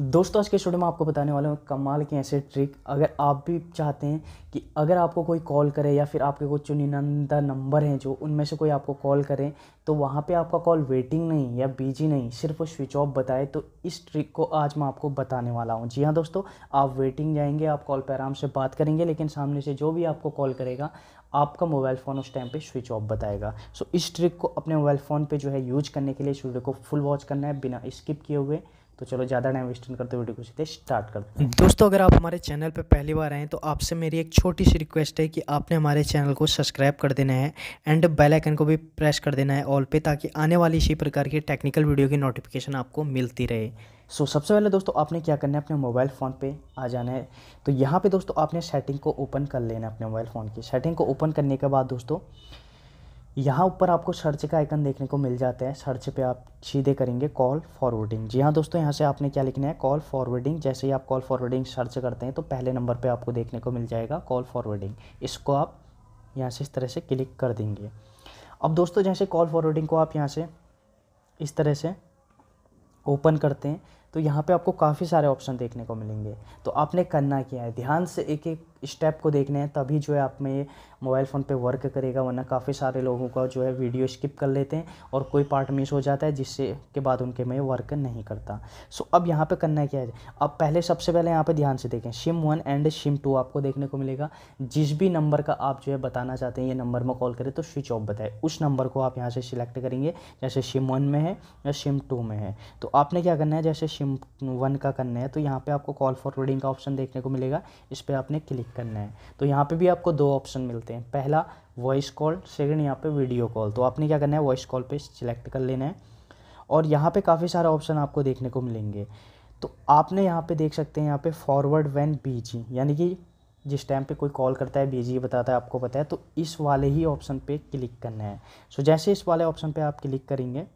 दोस्तों आज के स्टूडियो में आपको बताने वाला हूँ कमाल के ऐसे ट्रिक अगर आप भी चाहते हैं कि अगर आपको कोई कॉल करे या फिर आपके कोई चुनिंदा नंबर हैं जो उनमें से कोई आपको कॉल करे तो वहाँ पे आपका कॉल वेटिंग नहीं या बिजी नहीं सिर्फ वो स्विच ऑफ बताए तो इस ट्रिक को आज मैं आपको बताने वाला हूँ जी हाँ दोस्तों आप वेटिंग जाएंगे आप कॉल पर आराम से बात करेंगे लेकिन सामने से जो भी आपको कॉल करेगा आपका मोबाइल फ़ोन उस टाइम पे स्विच ऑफ बताएगा सो so, इस ट्रिक को अपने मोबाइल फ़ोन पे जो है यूज करने के लिए इस वीडियो को फुल वॉच करना है बिना स्किप किए हुए तो चलो ज़्यादा टाइम वेस्ट नहीं करते वीडियो को सीधे स्टार्ट करते हैं दोस्तों अगर आप हमारे चैनल पर पहली बार आएँ तो आपसे मेरी एक छोटी सी रिक्वेस्ट है कि आपने हमारे चैनल को सब्सक्राइब कर देना है एंड बेल आइकन को भी प्रेस कर देना है ऑल पे ताकि आने वाली इसी प्रकार की टेक्निकल वीडियो की नोटिफिकेशन आपको मिलती रहे सो so, सबसे पहले दोस्तों आपने क्या करना है अपने मोबाइल फ़ोन पे आ जाना है तो यहाँ पे दोस्तों आपने सेटिंग को ओपन कर लेना अपने मोबाइल फ़ोन की सेटिंग को ओपन करने के बाद दोस्तों यहाँ ऊपर आपको सर्च का आइकन देखने को मिल जाता है सर्च पे आप सीधे करेंगे कॉल फॉरवर्डिंग जी हाँ दोस्तों यहाँ से आपने क्या लिखना है कॉल फॉरवर्डिंग जैसे ही आप कॉल फॉरवर्डिंग सर्च करते हैं तो पहले नंबर पर आपको देखने को मिल जाएगा कॉल फॉरवर्डिंग इसको आप यहाँ से इस तरह से क्लिक कर देंगे अब दोस्तों जैसे कॉल फॉरवर्डिंग को आप यहाँ से इस तरह से ओपन करते हैं तो यहाँ पे आपको काफ़ी सारे ऑप्शन देखने को मिलेंगे तो आपने करना क्या है ध्यान से एक एक स्टेप को देखना है तभी जो है आप में मोबाइल फ़ोन पे वर्क करेगा वरना काफ़ी सारे लोगों का जो है वीडियो स्किप कर लेते हैं और कोई पार्ट मिस हो जाता है जिससे के बाद उनके में वर्क नहीं करता सो अब यहाँ पे करना क्या है अब पहले सबसे पहले यहाँ पे ध्यान से देखें SIM one and SIM two आपको देखने को मिलेगा जिस भी नंबर का आप जो है बताना चाहते हैं ये नंबर में कॉल करें तो स्विच ऑफ बताए उस नंबर को आप यहाँ से सिलेक्ट करेंगे जैसे शिम वन में है या शिम टू में है तो आपने क्या करना है जैसे शिम वन का करना है तो यहाँ पे आपको कॉल फॉरवर्डिंग का ऑप्शन देखने को मिलेगा इस पर आपने क्लिक करना है तो यहाँ पे भी आपको दो ऑप्शन मिलते हैं पहला वॉइस कॉल सेकंड यहाँ पे वीडियो कॉल तो आपने क्या करना है वॉइस कॉल पे सिलेक्ट कर लेना है और यहाँ पर काफ़ी सारे ऑप्शन आपको देखने को मिलेंगे तो आपने यहाँ पर देख सकते हैं यहाँ पर फॉरवर्ड वैन बीजी यानी कि जिस टाइम पे कोई कॉल करता है बीजी बताता है आपको पता है तो इस वाले ही ऑप्शन पे क्लिक करना है सो so, जैसे इस वाले ऑप्शन पे आप क्लिक करेंगे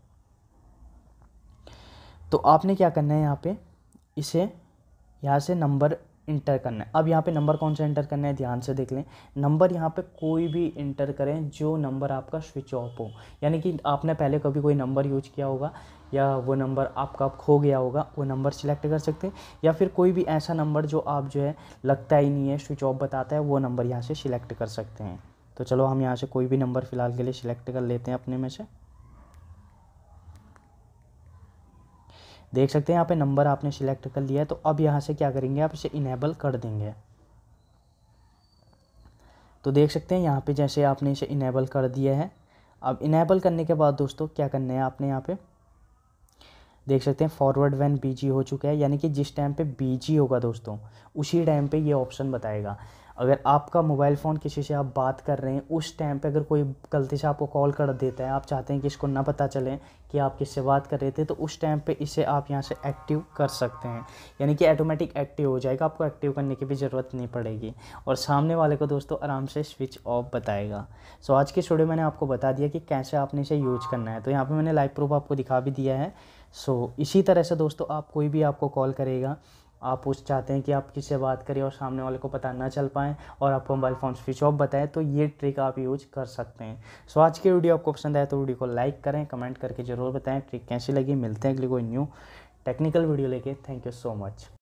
तो आपने क्या करना है यहाँ पे इसे यहाँ से नंबर इंटर करना है अब यहाँ पे नंबर कौन सा इंटर करना है ध्यान से देख लें नंबर यहाँ पे कोई भी इंटर करें जो नंबर आपका स्विच ऑफ हो यानी कि आपने पहले कभी कोई नंबर यूज किया होगा या वो नंबर आपका आप खो गया होगा वो नंबर सिलेक्ट कर सकते हैं या फिर कोई भी ऐसा नंबर जो आप जो है लगता ही नहीं है स्विच ऑफ बताता है वो नंबर यहाँ से सिलेक्ट कर सकते हैं तो चलो हम यहाँ से कोई भी नंबर फ़िलहाल के लिए सिलेक्ट कर लेते हैं अपने में से देख सकते हैं यहाँ पे नंबर आपने सिलेक्ट कर लिया है तो अब यहाँ से क्या करेंगे आप इसे इनेबल कर देंगे तो देख सकते हैं यहाँ पे जैसे आपने इसे इनेबल कर दिया है अब इनेबल करने के बाद दोस्तों क्या करना है आपने यहाँ पे देख सकते हैं फॉरवर्ड वैन बीजी हो चुका है यानी कि जिस टाइम पे बीजी होगा दोस्तों उसी टाइम पे ये ऑप्शन बताएगा अगर आपका मोबाइल फ़ोन किसी से आप बात कर रहे हैं उस टाइम पे अगर कोई गलती से आपको कॉल कर देता है आप चाहते हैं कि इसको ना पता चले कि आप किससे बात कर रहे थे तो उस टाइम पे इसे आप यहाँ से एक्टिव कर सकते हैं यानी कि ऑटोमेटिक एक्टिव हो जाएगा आपको एक्टिव करने की भी ज़रूरत नहीं पड़ेगी और सामने वाले को दोस्तों आराम से स्विच ऑफ बताएगा सो आज की स्टूडियो मैंने आपको बता दिया कि कैसे आपने इसे यूज करना है तो यहाँ पर मैंने लाइव प्रूफ आपको दिखा भी दिया है सो इसी तरह से दोस्तों आप कोई भी आपको कॉल करेगा आप उस चाहते हैं कि आप किससे बात करें और सामने वाले को पता ना चल पाएँ और आपको मोबाइल फ़ोन स्विच ऑफ बताएं तो ये ट्रिक आप यूज कर सकते हैं सो आज की वीडियो आपको पसंद आए तो वीडियो को लाइक करें कमेंट करके ज़रूर बताएँ ट्रिक कैसी लगी मिलते हैं अगली कोई न्यू टेक्निकल वीडियो लेके थैंक यू सो मच